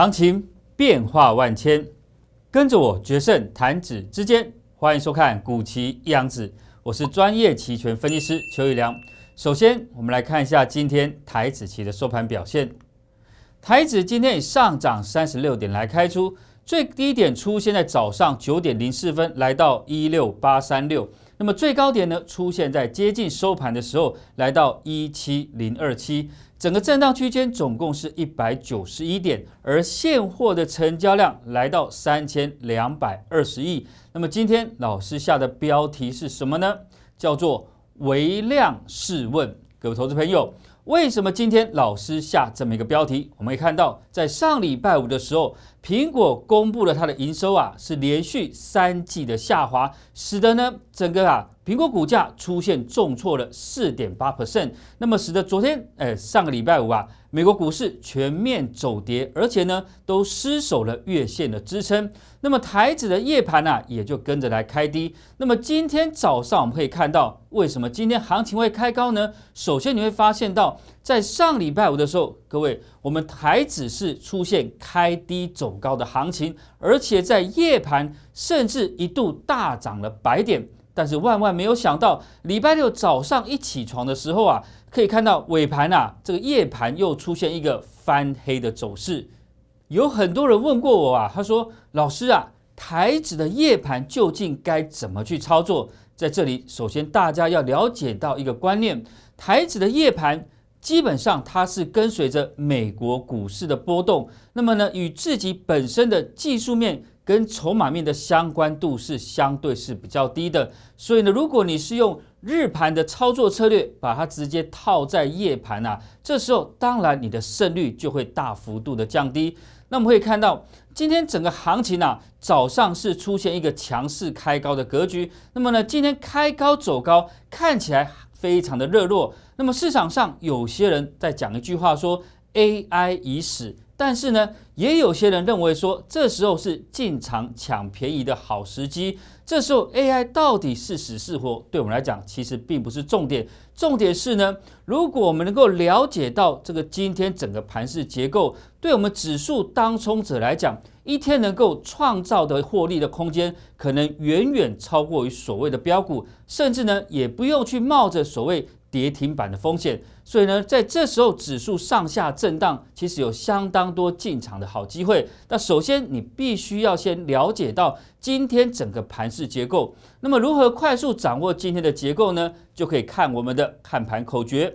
行情变化万千，跟着我决胜弹指之间，欢迎收看股期一阳指，我是专业期权分析师邱宇良。首先，我们来看一下今天台子期的收盘表现。台子今天以上涨三十六点来开出，最低点出现在早上九点零四分，来到一六八三六。那么最高点呢，出现在接近收盘的时候，来到一七零二七。整个震荡区间总共是一百九十一点，而现货的成交量来到三千两百二十亿。那么今天老师下的标题是什么呢？叫做“微量试问”。各位投资朋友，为什么今天老师下这么一个标题？我们可以看到，在上礼拜五的时候，苹果公布了它的营收啊，是连续三季的下滑，使得呢整个啊。苹果股价出现重挫了四点八 percent，那么使得昨天哎上个礼拜五啊，美国股市全面走跌，而且呢都失守了月线的支撑。那么台指的夜盘呢也就跟着来开低。那么今天早上我们可以看到，为什么今天行情会开高呢？首先你会发现到，在上礼拜五的时候，各位我们台指是出现开低走高的行情，而且在夜盘甚至一度大涨了百点。但是万万没有想到，礼拜六早上一起床的时候啊，可以看到尾盘呐，这个夜盘又出现一个翻黑的走势。有很多人问过我啊，他说：“老师啊，台指的夜盘究竟该怎么去操作？”在这里，首先大家要了解到一个观念：台指的夜盘基本上它是跟随着美国股市的波动。那么呢，与自己本身的技术面。跟筹码面的相关度是相对是比较低的，所以呢，如果你是用日盘的操作策略，把它直接套在夜盘啊，这时候当然你的胜率就会大幅度的降低。那我们可以看到，今天整个行情啊，早上是出现一个强势开高的格局。那么呢，今天开高走高，看起来非常的热络。那么市场上有些人在讲一句话说，AI 已死。但是呢，也有些人认为说，这时候是进场抢便宜的好时机。这时候 AI 到底是死是活，对我们来讲其实并不是重点。重点是呢，如果我们能够了解到这个今天整个盘市结构，对我们指数当冲者来讲，一天能够创造的获利的空间，可能远远超过于所谓的标股，甚至呢，也不用去冒着所谓跌停板的风险。所以呢，在这时候指数上下震荡，其实有相当多进场的好机会。那首先，你必须要先了解到今天整个盘势结构。那么，如何快速掌握今天的结构呢？就可以看我们的看盘口诀：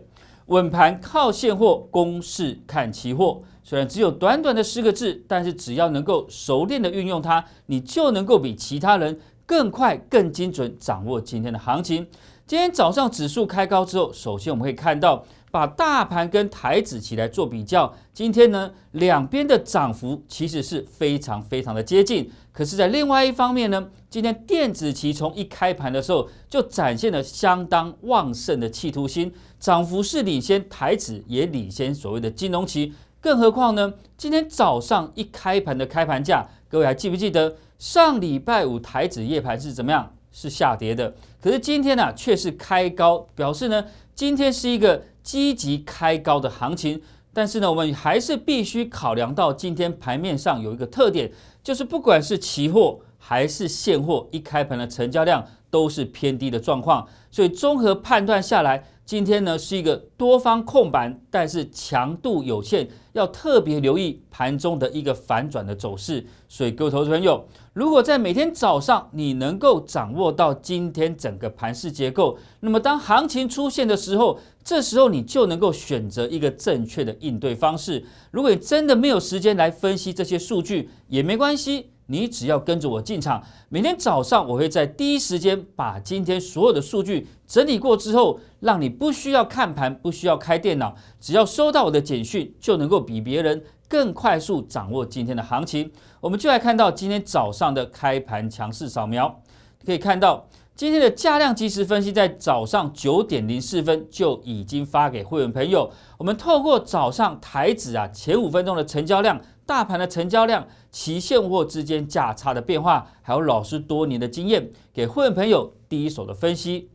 稳盘靠现货，公式看期货。虽然只有短短的十个字，但是只要能够熟练的运用它，你就能够比其他人更快、更精准掌握今天的行情。今天早上指数开高之后，首先我们可以看到。把大盘跟台指起来做比较，今天呢两边的涨幅其实是非常非常的接近。可是，在另外一方面呢，今天电子期从一开盘的时候就展现了相当旺盛的企图心，涨幅是领先台指，也领先所谓的金融期。更何况呢，今天早上一开盘的开盘价，各位还记不记得？上礼拜五台指夜盘是怎么样？是下跌的。可是今天呢，却是开高，表示呢今天是一个。积极开高的行情，但是呢，我们还是必须考量到今天盘面上有一个特点，就是不管是期货。还是现货一开盘的成交量都是偏低的状况，所以综合判断下来，今天呢是一个多方控盘，但是强度有限，要特别留意盘中的一个反转的走势。所以，各位投资朋友，如果在每天早上你能够掌握到今天整个盘市结构，那么当行情出现的时候，这时候你就能够选择一个正确的应对方式。如果你真的没有时间来分析这些数据，也没关系。你只要跟着我进场，每天早上我会在第一时间把今天所有的数据整理过之后，让你不需要看盘，不需要开电脑，只要收到我的简讯，就能够比别人更快速掌握今天的行情。我们就来看到今天早上的开盘强势扫描，可以看到今天的价量即时分析在早上九点零四分就已经发给会员朋友。我们透过早上台指啊前五分钟的成交量。大盘的成交量、期现货之间价差的变化，还有老师多年的经验，给会员朋友第一手的分析。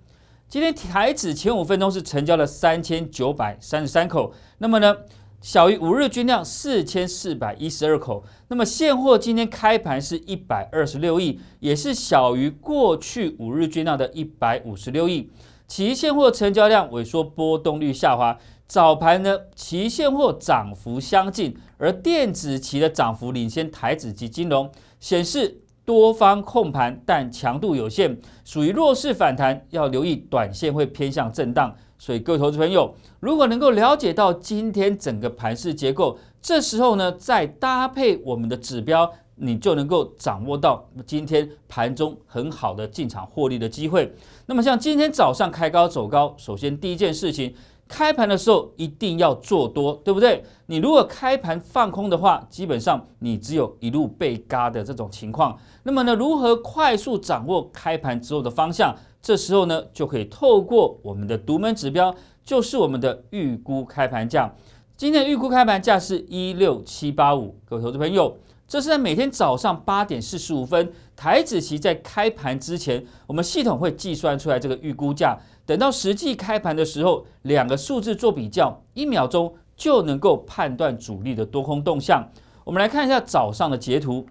今天台指前五分钟是成交了三千九百三十三口，那么呢，小于五日均量四千四百一十二口。那么现货今天开盘是一百二十六亿，也是小于过去五日均量的一百五十六亿。其现货成交量萎缩，波动率下滑。早盘呢，期现货涨幅相近，而电子期的涨幅领先台子及金融，显示多方控盘，但强度有限，属于弱势反弹，要留意短线会偏向震荡。所以，各位投资朋友，如果能够了解到今天整个盘势结构，这时候呢，再搭配我们的指标，你就能够掌握到今天盘中很好的进场获利的机会。那么，像今天早上开高走高，首先第一件事情。开盘的时候一定要做多，对不对？你如果开盘放空的话，基本上你只有一路被嘎的这种情况。那么呢，如何快速掌握开盘之后的方向？这时候呢，就可以透过我们的独门指标，就是我们的预估开盘价。今天的预估开盘价是一六七八五，各位投资朋友，这是在每天早上八点四十五分，台子期在开盘之前，我们系统会计算出来这个预估价。等到实际开盘的时候，两个数字做比较，一秒钟就能够判断主力的多空动向。我们来看一下早上的截图。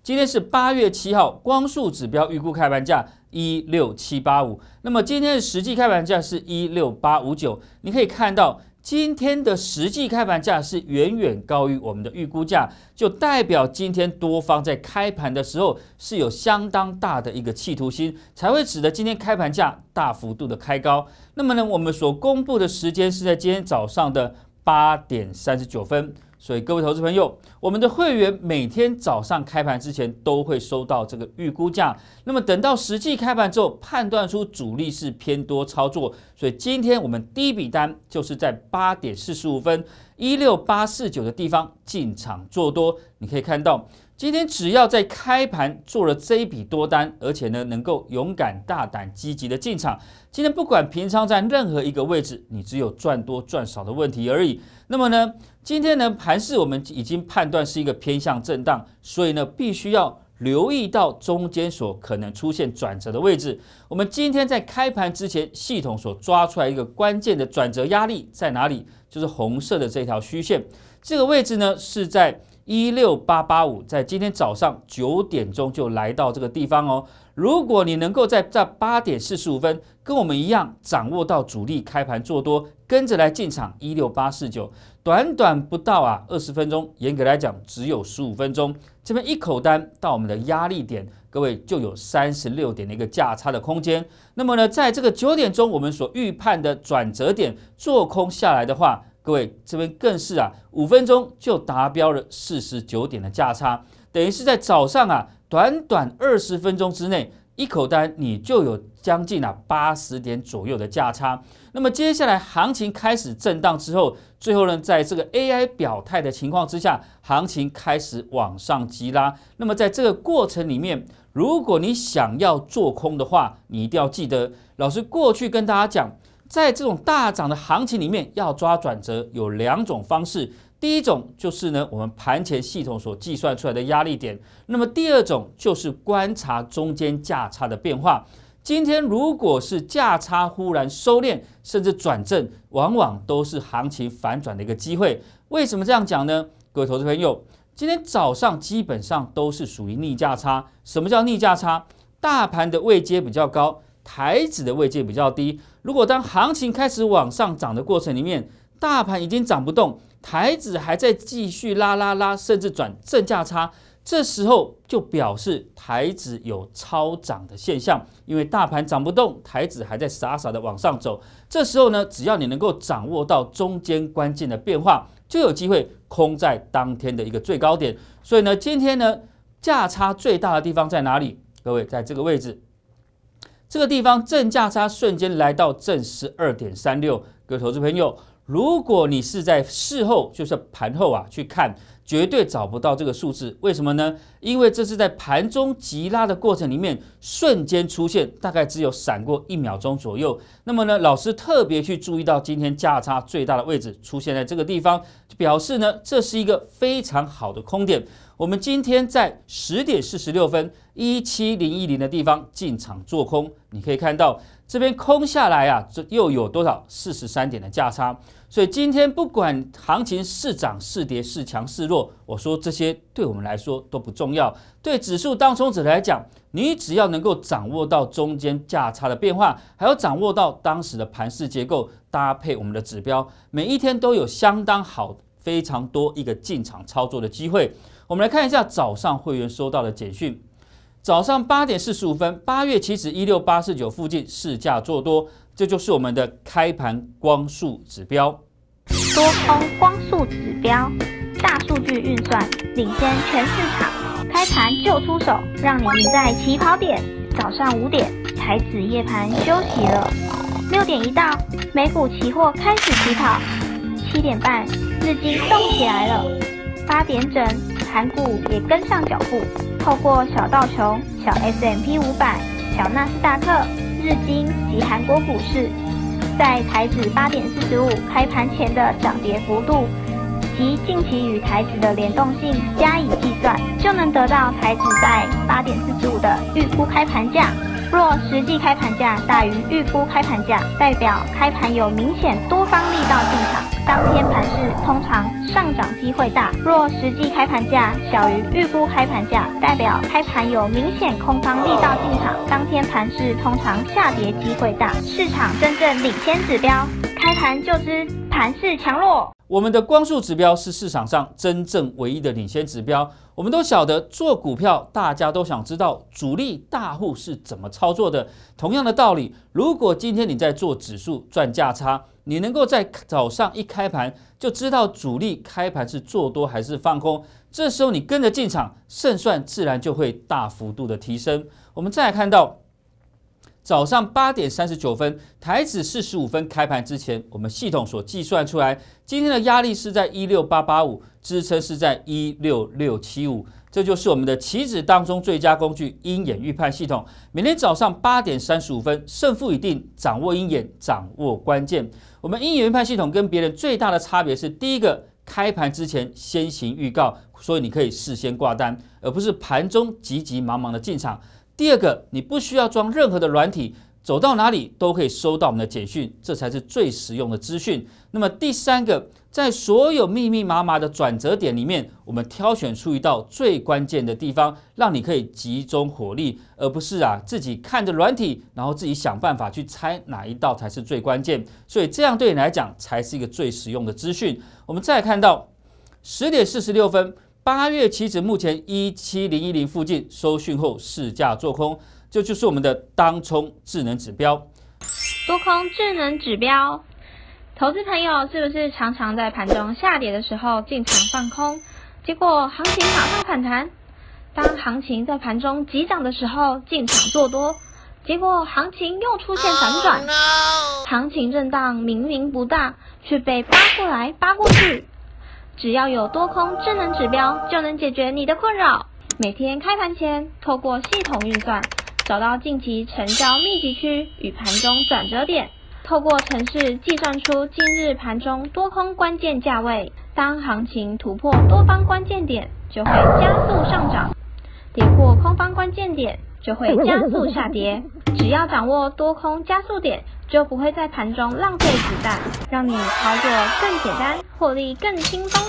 今天是八月七号，光速指标预估开盘价一六七八五，那么今天的实际开盘价是一六八五九。你可以看到。今天的实际开盘价是远远高于我们的预估价，就代表今天多方在开盘的时候是有相当大的一个企图心，才会使得今天开盘价大幅度的开高。那么呢，我们所公布的时间是在今天早上的八点三十九分。所以各位投资朋友，我们的会员每天早上开盘之前都会收到这个预估价。那么等到实际开盘之后，判断出主力是偏多操作，所以今天我们第一笔单就是在八点四十五分一六八四九的地方进场做多。你可以看到。今天只要在开盘做了这一笔多单，而且呢能够勇敢、大胆、积极的进场，今天不管平仓在任何一个位置，你只有赚多赚少的问题而已。那么呢，今天呢盘市我们已经判断是一个偏向震荡，所以呢必须要留意到中间所可能出现转折的位置。我们今天在开盘之前，系统所抓出来一个关键的转折压力在哪里？就是红色的这条虚线，这个位置呢是在。一六八八五在今天早上九点钟就来到这个地方哦。如果你能够在在八点四十五分跟我们一样掌握到主力开盘做多，跟着来进场一六八四九，短短不到啊二十分钟，严格来讲只有十五分钟，这边一口单到我们的压力点，各位就有三十六点的一个价差的空间。那么呢，在这个九点钟我们所预判的转折点做空下来的话。各位，这边更是啊，五分钟就达标了四十九点的价差，等于是在早上啊，短短二十分钟之内，一口单你就有将近啊八十点左右的价差。那么接下来行情开始震荡之后，最后呢，在这个 AI 表态的情况之下，行情开始往上急拉。那么在这个过程里面，如果你想要做空的话，你一定要记得，老师过去跟大家讲。在这种大涨的行情里面，要抓转折有两种方式。第一种就是呢，我们盘前系统所计算出来的压力点；那么第二种就是观察中间价差的变化。今天如果是价差忽然收敛，甚至转正，往往都是行情反转的一个机会。为什么这样讲呢？各位投资朋友，今天早上基本上都是属于逆价差。什么叫逆价差？大盘的位阶比较高。台指的位阶比较低，如果当行情开始往上涨的过程里面，大盘已经涨不动，台指还在继续拉拉拉，甚至转正价差，这时候就表示台指有超涨的现象，因为大盘涨不动，台指还在傻傻的往上走，这时候呢，只要你能够掌握到中间关键的变化，就有机会空在当天的一个最高点。所以呢，今天呢价差最大的地方在哪里？各位，在这个位置。这个地方正价差瞬间来到正十二点三六，各位投资朋友。如果你是在事后，就是盘后啊去看，绝对找不到这个数字。为什么呢？因为这是在盘中急拉的过程里面，瞬间出现，大概只有闪过一秒钟左右。那么呢，老师特别去注意到今天价差最大的位置出现在这个地方，表示呢这是一个非常好的空点。我们今天在十点四十六分一七零一零的地方进场做空，你可以看到。这边空下来啊，这又有多少四十三点的价差？所以今天不管行情是涨是跌是强是弱，我说这些对我们来说都不重要。对指数当中指来讲，你只要能够掌握到中间价差的变化，还要掌握到当时的盘势结构，搭配我们的指标，每一天都有相当好、非常多一个进场操作的机会。我们来看一下早上会员收到的简讯。早上八点四十五分，八月期指一六八四九附近市价做多，这就是我们的开盘光速指标。多空光速指标，大数据运算领先全市场，开盘就出手，让你赢在起跑点。早上五点，台子夜盘休息了，六点一到，美股期货开始起跑，七点半，日经动起来了，八点整，盘股也跟上脚步。透过小道琼、小 S M P 五百、小纳斯达克、日经及韩国股市，在台指八点四十五开盘前的涨跌幅度及近期与台指的联动性加以计算，就能得到台指在八点四十五的预估开盘价。若实际开盘价大于预估开盘价，代表开盘有明显多方力道进场，当天盘势通常上涨机会大；若实际开盘价小于预估开盘价，代表开盘有明显空方力道进场，当天盘势通常下跌机会大。市场真正领先指标，开盘就知盘势强弱。我们的光速指标是市场上真正唯一的领先指标。我们都晓得做股票，大家都想知道主力大户是怎么操作的。同样的道理，如果今天你在做指数赚价差，你能够在早上一开盘就知道主力开盘是做多还是放空，这时候你跟着进场，胜算自然就会大幅度的提升。我们再来看到。早上八点三十九分，台指四十五分开盘之前，我们系统所计算出来，今天的压力是在一六八八五，支撑是在一六六七五。这就是我们的棋子当中最佳工具——鹰眼预判系统。每天早上八点三十五分，胜负已定，掌握鹰眼，掌握关键。我们鹰眼预判系统跟别人最大的差别是，第一个开盘之前先行预告，所以你可以事先挂单，而不是盘中急急忙忙的进场。第二个，你不需要装任何的软体，走到哪里都可以收到我们的简讯，这才是最实用的资讯。那么第三个，在所有密密麻麻的转折点里面，我们挑选出一道最关键的地方，让你可以集中火力，而不是啊自己看着软体，然后自己想办法去猜哪一道才是最关键。所以这样对你来讲才是一个最实用的资讯。我们再看到十点四十六分。八月期止，目前一七零一零附近收讯后市价做空，这就是我们的当冲智能指标。多空智能指标，投资朋友是不是常常在盘中下跌的时候进场放空，结果行情马上反弹；当行情在盘中急涨的时候进场做多，结果行情又出现反转？行情震荡明明不大，却被扒过来扒过去。只要有多空智能指标，就能解决你的困扰。每天开盘前，透过系统运算，找到近期成交密集区与盘中转折点，透过程式计算出今日盘中多空关键价位。当行情突破多方关键点，就会加速上涨；跌破空方关键点。就会加速下跌，只要掌握多空加速点，就不会在盘中浪费子弹，让你操作更简单，获利更轻松。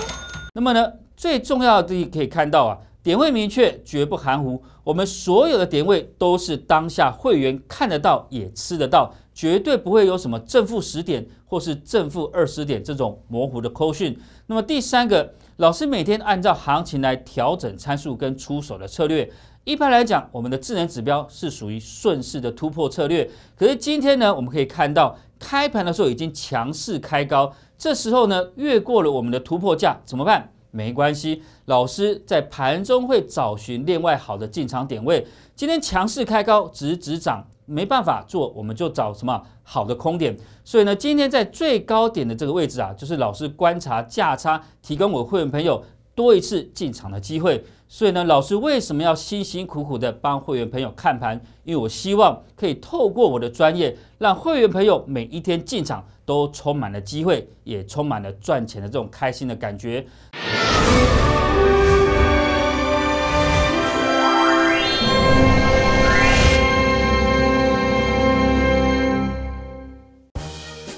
那么呢，最重要的可以看到啊，点位明确，绝不含糊。我们所有的点位都是当下会员看得到，也吃得到，绝对不会有什么正负十点或是正负二十点这种模糊的口讯。那么第三个，老师每天按照行情来调整参数跟出手的策略。一般来讲，我们的智能指标是属于顺势的突破策略。可是今天呢，我们可以看到开盘的时候已经强势开高，这时候呢越过了我们的突破价，怎么办？没关系，老师在盘中会找寻另外好的进场点位。今天强势开高，直直涨，没办法做，我们就找什么好的空点。所以呢，今天在最高点的这个位置啊，就是老师观察价差，提供我会员朋友。多一次进场的机会，所以呢，老师为什么要辛辛苦苦的帮会员朋友看盘？因为我希望可以透过我的专业，让会员朋友每一天进场都充满了机会，也充满了赚钱的这种开心的感觉。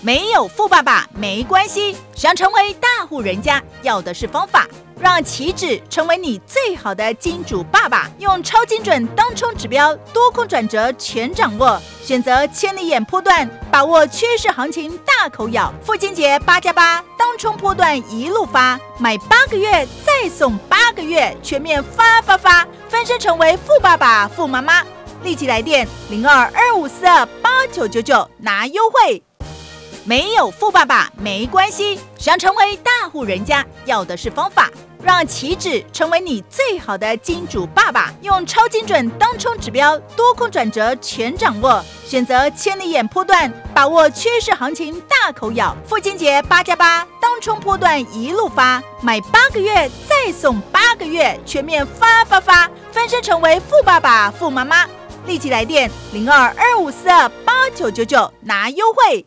没有富爸爸没关系，想成为大户人家，要的是方法。让岂止成为你最好的金主爸爸，用超精准当冲指标，多空转折全掌握，选择千里眼波段，把握趋势行情大口咬。父亲节八加八，当冲波段一路发，买八个月再送八个月，全面发发发，翻身成为富爸爸、富妈妈。立即来电零二二五四二八九九九拿优惠。没有富爸爸没关系，想成为大户人家，要的是方法。让妻子成为你最好的金主爸爸，用超精准当冲指标，多空转折全掌握，选择千里眼波段，把握趋势行情，大口咬。父亲节八加八，当冲波段一路发，买八个月再送八个月，全面发发发，翻身成为富爸爸、富妈妈。立即来电零二二五四二八九九九拿优惠。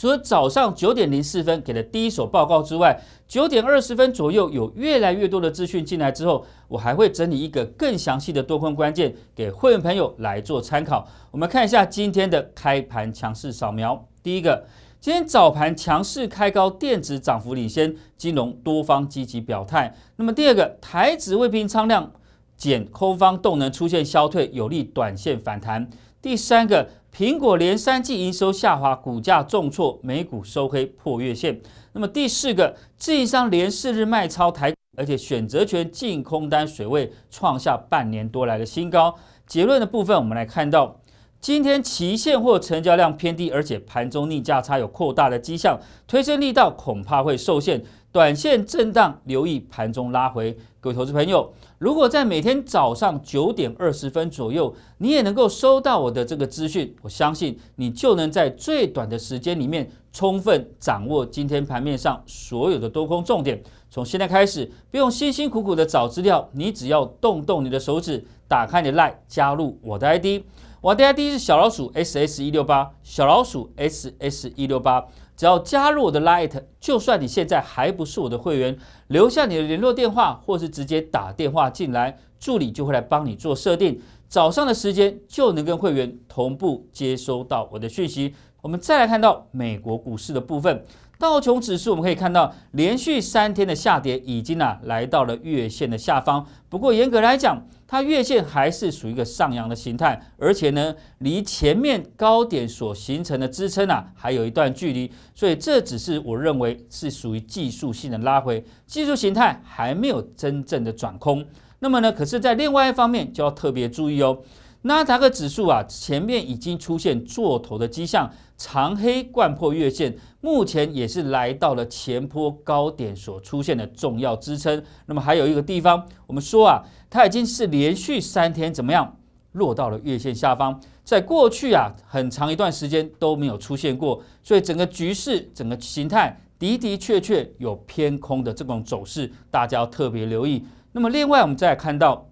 除了早上九点零四分给的第一手报告之外，九点二十分左右有越来越多的资讯进来之后，我还会整理一个更详细的多空关键给会员朋友来做参考。我们看一下今天的开盘强势扫描。第一个，今天早盘强势开高，电子涨幅领先，金融多方积极表态。那么第二个，台指未平仓量减，空方动能出现消退，有利短线反弹。第三个。苹果连三季营收下滑，股价重挫，美股收黑破月线。那么第四个，自营商连四日卖超台，而且选择权净空单水位创下半年多来的新高。结论的部分，我们来看到，今天期现货成交量偏低，而且盘中逆价差有扩大的迹象，推升力道恐怕会受限，短线震荡，留意盘中拉回，各位投资朋友。如果在每天早上九点二十分左右，你也能够收到我的这个资讯，我相信你就能在最短的时间里面充分掌握今天盘面上所有的多空重点。从现在开始，不用辛辛苦苦的找资料，你只要动动你的手指，打开你的 Line，加入我的 ID。我的 ID 是小老鼠 ss 一六八，小老鼠 ss 一六八。只要加入我的 Light，就算你现在还不是我的会员，留下你的联络电话，或是直接打电话进来，助理就会来帮你做设定，早上的时间就能跟会员同步接收到我的讯息。我们再来看到美国股市的部分，道琼指数我们可以看到连续三天的下跌，已经啊来到了月线的下方。不过严格来讲，它月线还是属于一个上扬的形态，而且呢，离前面高点所形成的支撑啊，还有一段距离，所以这只是我认为是属于技术性的拉回，技术形态还没有真正的转空。那么呢，可是，在另外一方面就要特别注意哦。纳达克指数啊，前面已经出现做头的迹象，长黑贯破月线，目前也是来到了前坡高点所出现的重要支撑。那么还有一个地方，我们说啊，它已经是连续三天怎么样，落到了月线下方，在过去啊，很长一段时间都没有出现过，所以整个局势、整个形态的的确确有偏空的这种走势，大家要特别留意。那么另外，我们再看到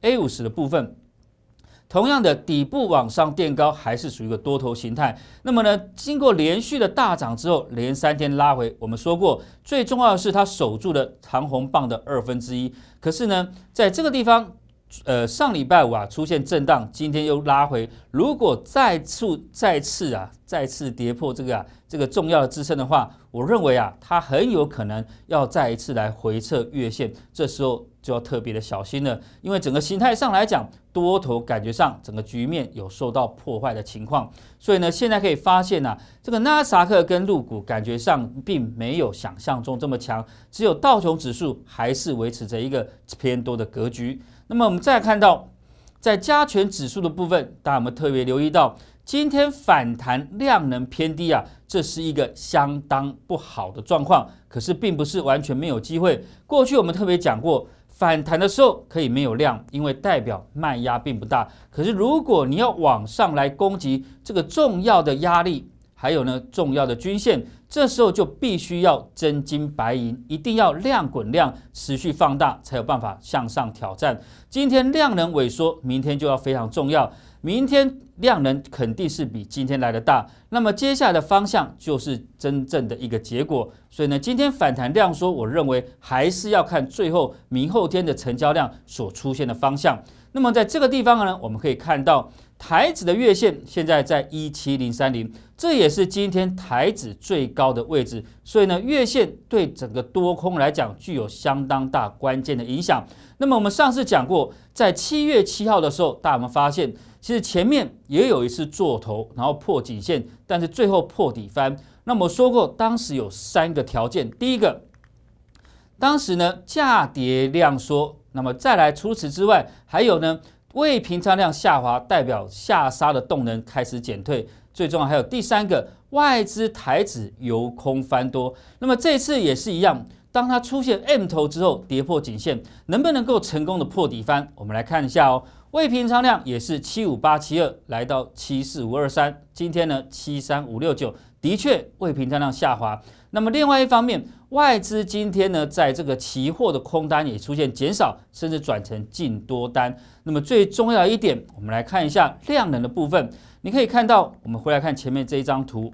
A 五十的部分。同样的底部往上垫高，还是属于一个多头形态。那么呢，经过连续的大涨之后，连三天拉回。我们说过，最重要的是它守住了长红棒的二分之一。可是呢，在这个地方，呃，上礼拜五啊出现震荡，今天又拉回。如果再次再次啊再次跌破这个啊这个重要的支撑的话，我认为啊它很有可能要再一次来回撤月线。这时候。就要特别的小心了，因为整个形态上来讲，多头感觉上整个局面有受到破坏的情况，所以呢，现在可以发现呢，这个纳斯达克跟陆股感觉上并没有想象中这么强，只有道琼指数还是维持着一个偏多的格局。那么我们再看到，在加权指数的部分，大家我们特别留意到，今天反弹量能偏低啊，这是一个相当不好的状况，可是并不是完全没有机会。过去我们特别讲过。反弹的时候可以没有量，因为代表卖压并不大。可是如果你要往上来攻击这个重要的压力，还有呢重要的均线，这时候就必须要真金白银，一定要量滚量持续放大，才有办法向上挑战。今天量能萎缩，明天就要非常重要。明天量能肯定是比今天来的大，那么接下来的方向就是真正的一个结果。所以呢，今天反弹量缩，我认为还是要看最后明后天的成交量所出现的方向。那么在这个地方呢，我们可以看到台指的月线现在在一七零三零，这也是今天台指最高的位置。所以呢，月线对整个多空来讲具有相当大关键的影响。那么我们上次讲过，在七月七号的时候，大家们发现。其实前面也有一次做头，然后破颈线，但是最后破底翻。那么我说过，当时有三个条件：第一个，当时呢价跌量缩；那么再来，除此之外，还有呢未平仓量下滑，代表下杀的动能开始减退。最重要还有第三个，外资台指由空翻多。那么这次也是一样，当它出现 M 头之后，跌破颈线，能不能够成功的破底翻？我们来看一下哦。未平仓量也是七五八七二，来到七四五二三。今天呢，七三五六九，的确未平仓量下滑。那么另外一方面，外资今天呢，在这个期货的空单也出现减少，甚至转成净多单。那么最重要一点，我们来看一下量能的部分。你可以看到，我们回来看前面这一张图，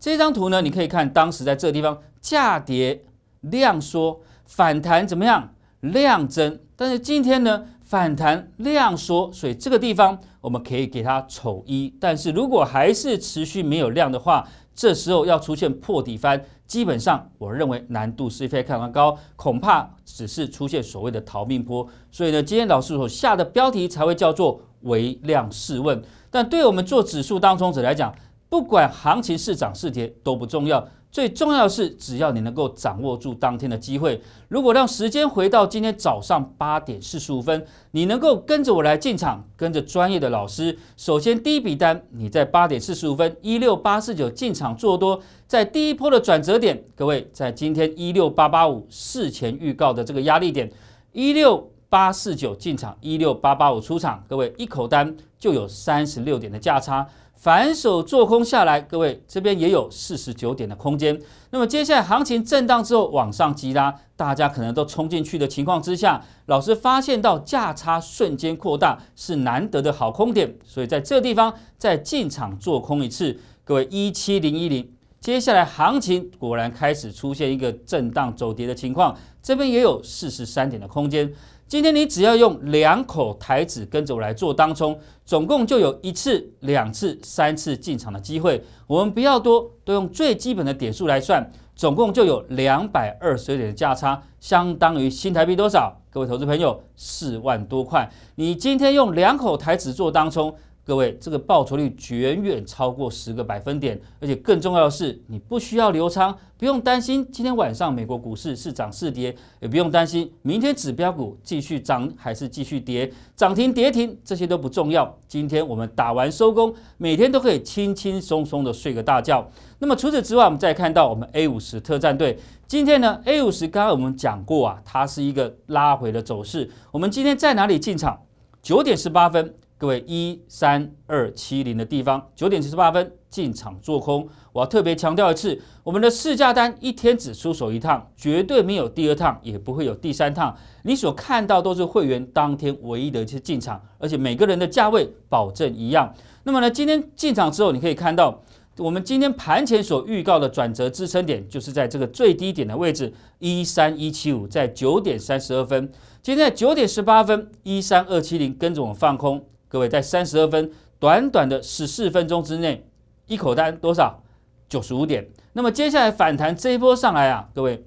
这张图呢，你可以看当时在这地方价跌量缩，反弹怎么样量增？但是今天呢？反弹量缩，所以这个地方我们可以给它瞅一，但是如果还是持续没有量的话，这时候要出现破底翻，基本上我认为难度是非常高，恐怕只是出现所谓的逃命波。所以呢，今天老师所下的标题才会叫做“微量试问”，但对我们做指数当中者来讲，不管行情是涨是跌都不重要。最重要是，只要你能够掌握住当天的机会。如果让时间回到今天早上八点四十五分，你能够跟着我来进场，跟着专业的老师。首先第一笔单，你在八点四十五分一六八四九进场做多，在第一波的转折点，各位在今天一六八八五事前预告的这个压力点一六。八四九进场，一六八八五出场，各位一口单就有三十六点的价差，反手做空下来，各位这边也有四十九点的空间。那么接下来行情震荡之后往上急拉，大家可能都冲进去的情况之下，老师发现到价差瞬间扩大，是难得的好空点，所以在这地方再进场做空一次，各位一七零一零，接下来行情果然开始出现一个震荡走跌的情况，这边也有四十三点的空间。今天你只要用两口台子跟着我来做当冲，总共就有一次、两次、三次进场的机会。我们不要多，都用最基本的点数来算，总共就有两百二十点的价差，相当于新台币多少？各位投资朋友，四万多块。你今天用两口台子做当冲。各位，这个报酬率远远超过十个百分点，而且更重要的是，你不需要留仓，不用担心今天晚上美国股市是涨是跌，也不用担心明天指标股继续涨还是继续跌，涨停跌停这些都不重要。今天我们打完收工，每天都可以轻轻松松的睡个大觉。那么除此之外，我们再看到我们 A 五十特战队，今天呢 A 五十刚刚我们讲过啊，它是一个拉回的走势。我们今天在哪里进场？九点十八分。各位，一三二七零的地方，九点七十八分进场做空。我要特别强调一次，我们的市价单一天只出手一趟，绝对没有第二趟，也不会有第三趟。你所看到都是会员当天唯一的一次进场，而且每个人的价位保证一样。那么呢，今天进场之后，你可以看到，我们今天盘前所预告的转折支撑点，就是在这个最低点的位置，一三一七五，在九点三十二分。今天在九点十八分，一三二七零跟着我放空。各位，在三十二分，短短的十四分钟之内，一口单多少？九十五点。那么接下来反弹这一波上来啊，各位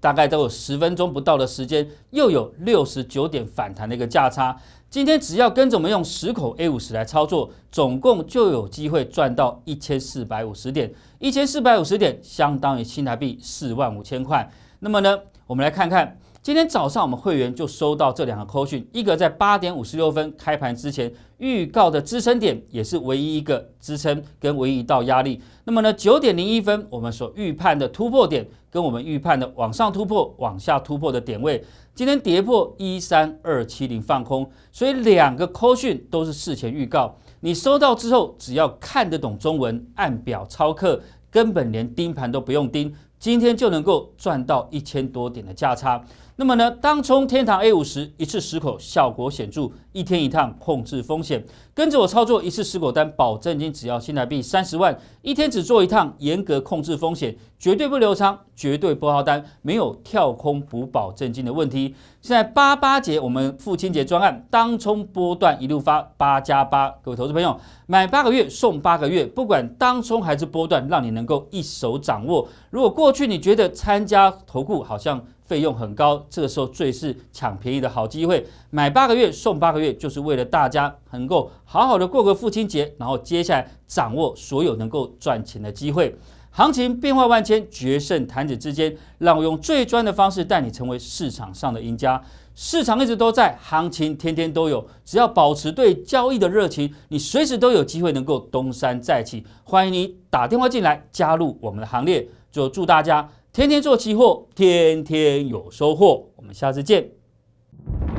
大概都有十分钟不到的时间，又有六十九点反弹的一个价差。今天只要跟着我们用十口 A 五十来操作，总共就有机会赚到一千四百五十点，一千四百五十点相当于新台币四万五千块。那么呢，我们来看看。今天早上我们会员就收到这两个扣讯，一个在八点五十六分开盘之前预告的支撑点，也是唯一一个支撑跟唯一一道压力。那么呢，九点零一分我们所预判的突破点，跟我们预判的往上突破、往下突破的点位，今天跌破一三二七零放空，所以两个扣讯都是事前预告。你收到之后，只要看得懂中文，按表操课，根本连盯盘都不用盯，今天就能够赚到一千多点的价差。那么呢，当冲天堂 A 五十一次十口效果显著，一天一趟控制风险，跟着我操作一次十口单，保证金只要新台币三十万，一天只做一趟，严格控制风险，绝对不留仓，绝对不耗单，没有跳空补保证金的问题。现在八八节我们父亲节专案，当冲波段一路发八加八，各位投资朋友买八个月送八个月，不管当冲还是波段，让你能够一手掌握。如果过去你觉得参加投顾好像。费用很高，这个时候最是抢便宜的好机会，买八个月送八个月，就是为了大家能够好好的过个父亲节，然后接下来掌握所有能够赚钱的机会。行情变化万千，决胜弹指之间，让我用最专的方式带你成为市场上的赢家。市场一直都在，行情天天都有，只要保持对交易的热情，你随时都有机会能够东山再起。欢迎你打电话进来加入我们的行列，就祝大家。天天做期货，天天有收获。我们下次见。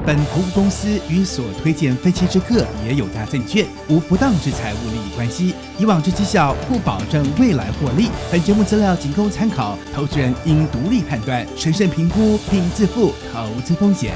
本服务公司与所推荐分期之客也有大证券，无不当之财务利益关系。以往之绩效不保证未来获利。本节目资料仅供参考，投资人应独立判断、审慎评估，并自负投资风险。